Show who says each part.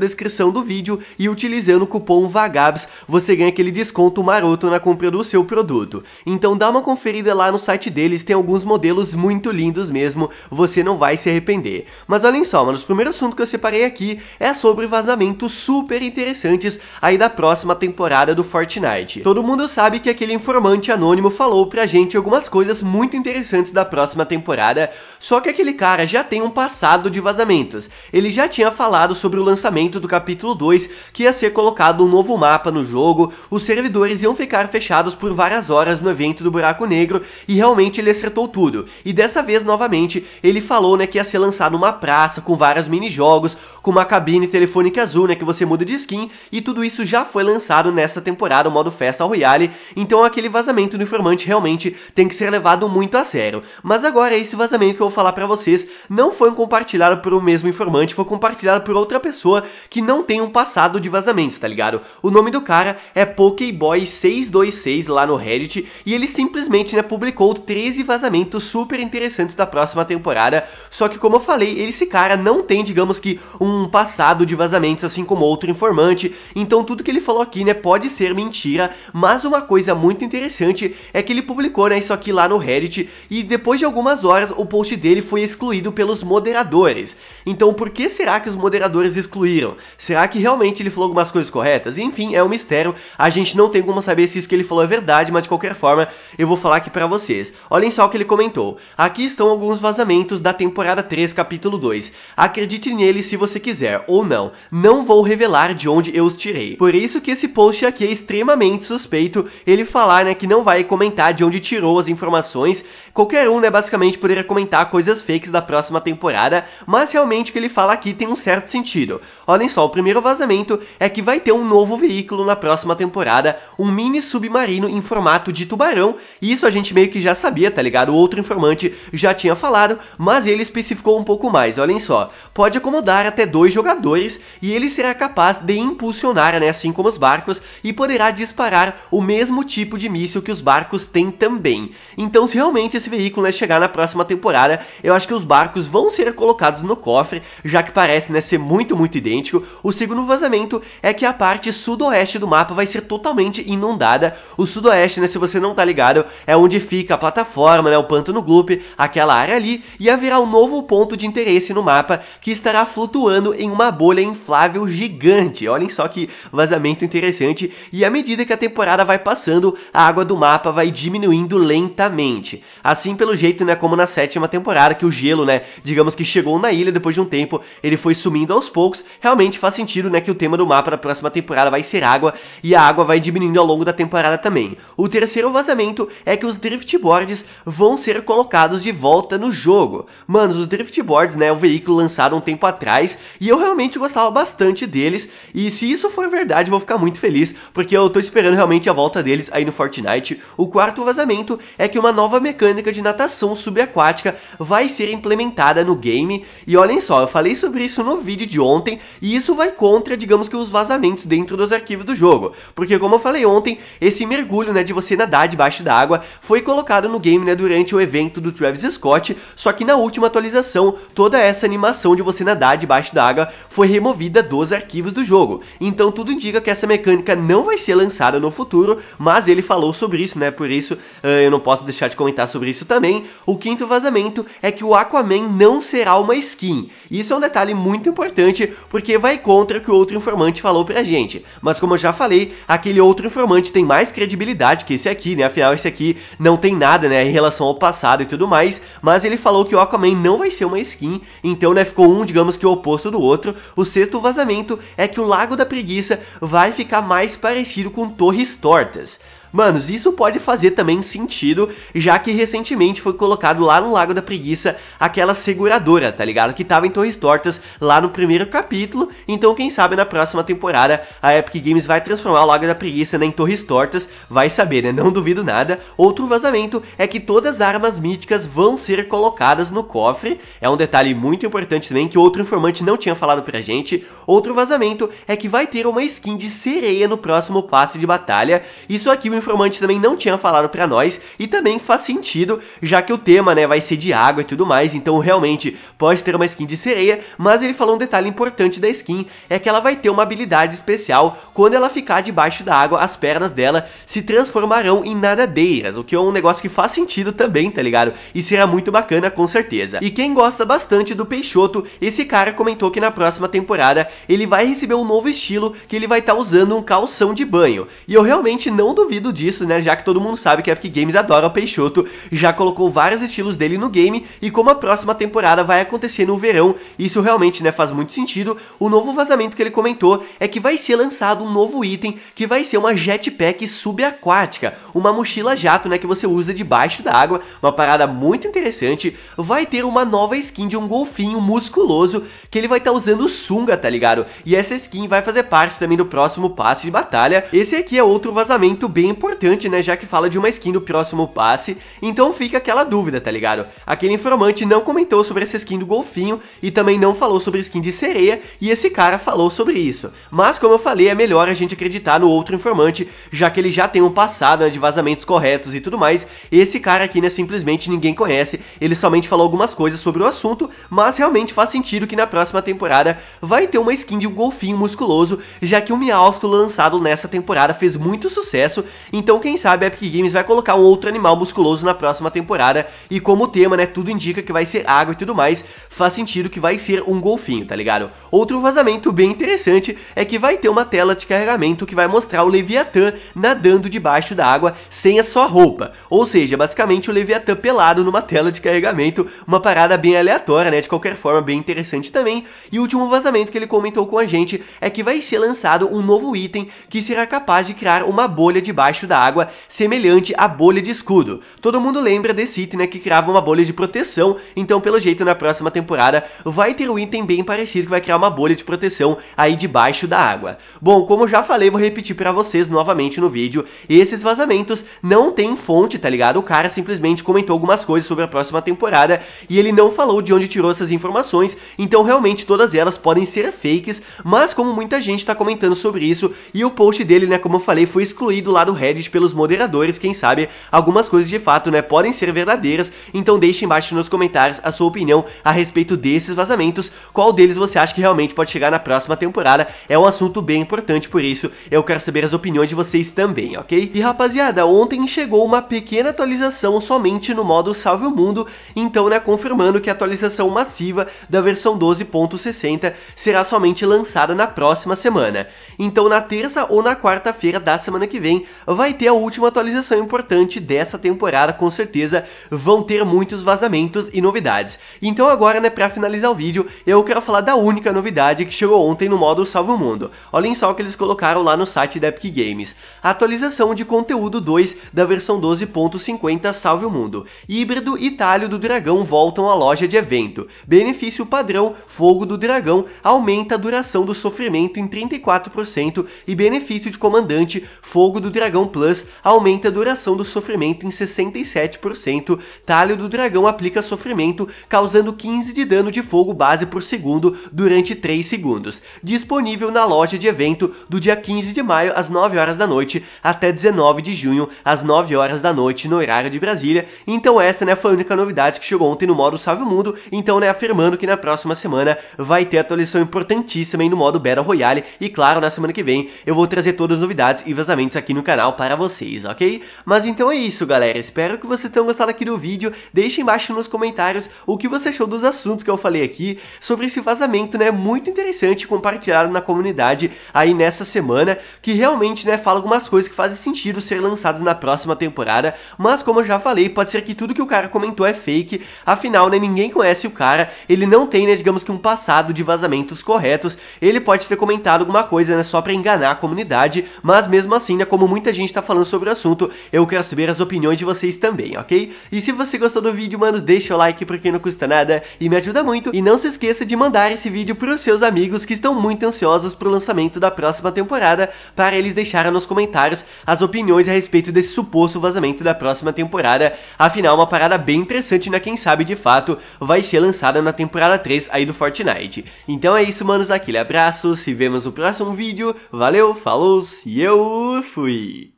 Speaker 1: descrição do vídeo e utilizando o cupom VAGABS você ganha aquele desconto maroto na compra do seu produto. Então dá uma conferida lá no site deles, tem alguns modelos muito lindos mesmo, você não vai se arrepender. Mas olhem só, mano, o primeiro assunto que eu separei aqui é sobre vazamentos super interessantes aí da próxima temporada do Fortnite. Todo mundo sabe que aquele informante anônimo falou pra gente algumas coisas muito interessantes da próxima temporada, só que aquele cara já tem um passado de vazamentos. Ele já tinha falado sobre o lançamento lançamento do capítulo 2, que ia ser colocado um novo mapa no jogo, os servidores iam ficar fechados por várias horas no evento do Buraco Negro, e realmente ele acertou tudo. E dessa vez, novamente, ele falou né, que ia ser lançado uma praça com vários minijogos, com uma cabine telefônica azul, né, que você muda de skin, e tudo isso já foi lançado nessa temporada, o modo Festa Royale, então aquele vazamento do informante realmente tem que ser levado muito a sério. Mas agora esse vazamento que eu vou falar para vocês não foi compartilhado por o um mesmo informante, foi compartilhado por outra pessoa que não tem um passado de vazamentos, tá ligado? O nome do cara é Pokeboy626 lá no Reddit e ele simplesmente né, publicou 13 vazamentos super interessantes da próxima temporada, só que como eu falei, esse cara não tem, digamos que, um passado de vazamentos assim como outro informante, então tudo que ele falou aqui, né, pode ser mentira, mas uma coisa muito interessante é que ele publicou, né, isso aqui lá no Reddit e depois de algumas horas o post dele foi excluído pelos moderadores. Então por que será que os moderadores excluíram? Será que realmente ele falou algumas coisas corretas? Enfim, é um mistério. A gente não tem como saber se isso que ele falou é verdade, mas de qualquer forma, eu vou falar aqui para vocês. Olhem só o que ele comentou. Aqui estão alguns vazamentos da temporada 3, capítulo 2. Acredite neles se você quiser, ou não. Não vou revelar de onde eu os tirei. Por isso que esse post aqui é extremamente suspeito. Ele falar, né, que não vai comentar de onde tirou as informações. Qualquer um, né, basicamente poderia comentar coisas fakes da próxima temporada, mas realmente o que ele fala aqui tem um certo sentido. Olhem só, o primeiro vazamento é que vai ter um novo veículo na próxima temporada, um mini submarino em formato de tubarão, e isso a gente meio que já sabia, tá ligado? O outro informante já tinha falado, mas ele especificou um pouco mais, olhem só. Pode acomodar até dois jogadores e ele será capaz de impulsionar, né, assim como os barcos, e poderá disparar o mesmo tipo de míssil que os barcos têm também. Então, se realmente esse veículo né, chegar na próxima temporada, eu acho que os barcos vão ser colocados no cofre, já que parece né, ser muito, muito idêntico idêntico. O segundo vazamento é que a parte sudoeste do mapa vai ser totalmente inundada. O sudoeste, né, se você não tá ligado, é onde fica a plataforma, né, o pântano gloop, aquela área ali, e haverá um novo ponto de interesse no mapa que estará flutuando em uma bolha inflável gigante. Olhem só que vazamento interessante. E à medida que a temporada vai passando, a água do mapa vai diminuindo lentamente. Assim, pelo jeito, né, como na sétima temporada, que o gelo, né, digamos que chegou na ilha depois de um tempo, ele foi sumindo aos poucos, realmente faz sentido, né, que o tema do mapa da próxima temporada vai ser água e a água vai diminuindo ao longo da temporada também. O terceiro vazamento é que os driftboards vão ser colocados de volta no jogo. Mano, os driftboards, né, o é veículo lançado um tempo atrás e eu realmente gostava bastante deles e se isso for verdade, eu vou ficar muito feliz, porque eu tô esperando realmente a volta deles aí no Fortnite. O quarto vazamento é que uma nova mecânica de natação subaquática vai ser implementada no game. E olhem só, eu falei sobre isso no vídeo de ontem e isso vai contra, digamos que, os vazamentos dentro dos arquivos do jogo. Porque, como eu falei ontem, esse mergulho né, de você nadar debaixo da água foi colocado no game né, durante o evento do Travis Scott, só que na última atualização, toda essa animação de você nadar debaixo da água foi removida dos arquivos do jogo. Então tudo indica que essa mecânica não vai ser lançada no futuro, mas ele falou sobre isso, né? Por isso uh, eu não posso deixar de comentar sobre isso também. O quinto vazamento é que o Aquaman não será uma skin. Isso é um detalhe muito importante, porque porque vai contra o que o outro informante falou pra gente. Mas como eu já falei, aquele outro informante tem mais credibilidade que esse aqui, né? Afinal, esse aqui não tem nada, né, em relação ao passado e tudo mais, mas ele falou que o Aquaman não vai ser uma skin, então, né, ficou um, digamos que o oposto do outro. O sexto vazamento é que o Lago da Preguiça vai ficar mais parecido com Torres Tortas. Manos, isso pode fazer também sentido, já que recentemente foi colocado lá no Lago da Preguiça aquela seguradora, tá ligado? Que tava em Torres Tortas lá no primeiro capítulo, então quem sabe na próxima temporada a Epic Games vai transformar o Lago da Preguiça né, em Torres Tortas, vai saber, né? Não duvido nada. Outro vazamento é que todas as armas míticas vão ser colocadas no cofre, é um detalhe muito importante também que outro informante não tinha falado pra gente. Outro vazamento é que vai ter uma skin de sereia no próximo passe de batalha, isso aqui me informante também não tinha falado para nós e também faz sentido, já que o tema, né, vai ser de água e tudo mais, então realmente pode ter uma skin de sereia, mas ele falou um detalhe importante da skin, é que ela vai ter uma habilidade especial, quando ela ficar debaixo da água, as pernas dela se transformarão em nadadeiras, o que é um negócio que faz sentido também, tá ligado? E será muito bacana com certeza. E quem gosta bastante do Peixoto, esse cara comentou que na próxima temporada ele vai receber um novo estilo que ele vai estar tá usando um calção de banho. E eu realmente não duvido disso, né, já que todo mundo sabe que a Epic Games adora o Peixoto, já colocou vários estilos dele no game e como a próxima temporada vai acontecer no verão, isso realmente, né, faz muito sentido. O novo vazamento que ele comentou é que vai ser lançado um novo item que vai ser uma jetpack subaquática, uma mochila jato, né, que você usa debaixo da água, uma parada muito interessante. Vai ter uma nova skin de um golfinho musculoso que ele vai estar tá usando sunga, tá ligado? E essa skin vai fazer parte também do próximo passe de batalha. Esse aqui é outro vazamento bem importante, né, já que fala de uma skin do próximo passe, então fica aquela dúvida, tá ligado? Aquele informante não comentou sobre essa skin do golfinho e também não falou sobre skin de sereia e esse cara falou sobre isso. Mas como eu falei, é melhor a gente acreditar no outro informante, já que ele já tem um passado né, de vazamentos corretos e tudo mais. Esse cara aqui, né, simplesmente ninguém conhece, ele somente falou algumas coisas sobre o assunto, mas realmente faz sentido que na próxima temporada vai ter uma skin de um golfinho musculoso, já que o Miausto lançado nessa temporada fez muito sucesso então, quem sabe a Epic Games vai colocar um outro animal musculoso na próxima temporada. E como o tema, né, tudo indica que vai ser água e tudo mais, faz sentido que vai ser um golfinho, tá ligado? Outro vazamento bem interessante é que vai ter uma tela de carregamento que vai mostrar o Leviatã nadando debaixo da água sem a sua roupa. Ou seja, basicamente o Leviatã pelado numa tela de carregamento, uma parada bem aleatória, né? De qualquer forma, bem interessante também. E o último vazamento que ele comentou com a gente é que vai ser lançado um novo item que será capaz de criar uma bolha debaixo debaixo da água, semelhante à bolha de escudo. Todo mundo lembra desse item, né, que criava uma bolha de proteção, então pelo jeito na próxima temporada vai ter um item bem parecido que vai criar uma bolha de proteção aí debaixo da água. Bom, como já falei, vou repetir para vocês novamente no vídeo, esses vazamentos não tem fonte, tá ligado? O cara simplesmente comentou algumas coisas sobre a próxima temporada e ele não falou de onde tirou essas informações, então realmente todas elas podem ser fakes, mas como muita gente tá comentando sobre isso e o post dele, né, como eu falei, foi excluído lá do Reddit pelos moderadores, quem sabe algumas coisas de fato né, podem ser verdadeiras, então deixe embaixo nos comentários a sua opinião a respeito desses vazamentos, qual deles você acha que realmente pode chegar na próxima temporada, é um assunto bem importante, por isso eu quero saber as opiniões de vocês também, ok? E rapaziada, ontem chegou uma pequena atualização somente no modo Salve o Mundo, então né, confirmando que a atualização massiva da versão 12.60 será somente lançada na próxima semana. Então na terça ou na quarta-feira da semana que vem vai ter a última atualização importante dessa temporada, com certeza vão ter muitos vazamentos e novidades. Então agora, né, pra finalizar o vídeo, eu quero falar da única novidade que chegou ontem no modo Salve o Mundo. Olhem só o que eles colocaram lá no site da Epic Games. A atualização de conteúdo 2 da versão 12.50 Salve o Mundo. Híbrido e talho do dragão voltam à loja de evento. Benefício padrão Fogo do Dragão aumenta a duração do sofrimento em 34% e benefício de comandante Fogo do Dragão Dragão Plus aumenta a duração do sofrimento em 67%, Talho do Dragão aplica sofrimento, causando 15 de dano de fogo base por segundo durante 3 segundos. Disponível na loja de evento do dia 15 de maio às 9 horas da noite até 19 de junho às 9 horas da noite no horário de Brasília. Então essa né, foi a única novidade que chegou ontem no modo Salve o Mundo, então né, afirmando que na próxima semana vai ter atualização importantíssima aí no modo Battle Royale e claro, na semana que vem eu vou trazer todas as novidades e vazamentos aqui no canal para vocês, ok? Mas então é isso, galera. Espero que vocês tenham gostado aqui do vídeo. Deixe embaixo nos comentários o que você achou dos assuntos que eu falei aqui sobre esse vazamento, né? Muito interessante compartilhado na comunidade aí nessa semana, que realmente, né, fala algumas coisas que fazem sentido ser lançadas na próxima temporada, mas como eu já falei, pode ser que tudo que o cara comentou é fake, afinal, né, ninguém conhece o cara, ele não tem, né, digamos que um passado de vazamentos corretos, ele pode ter comentado alguma coisa, né, só para enganar a comunidade, mas mesmo assim, né, como muita gente gente tá falando sobre o assunto, eu quero saber as opiniões de vocês também, ok? E se você gostou do vídeo, mano, deixa o like porque não custa nada e me ajuda muito. E não se esqueça de mandar esse vídeo pros seus amigos que estão muito ansiosos pro lançamento da próxima temporada, para eles deixarem nos comentários as opiniões a respeito desse suposto vazamento da próxima temporada. Afinal, uma parada bem interessante, né? Quem sabe de fato vai ser lançada na temporada 3 aí do Fortnite. Então é isso, manos, aquele abraço, se vemos no próximo vídeo, valeu, falou e eu fui!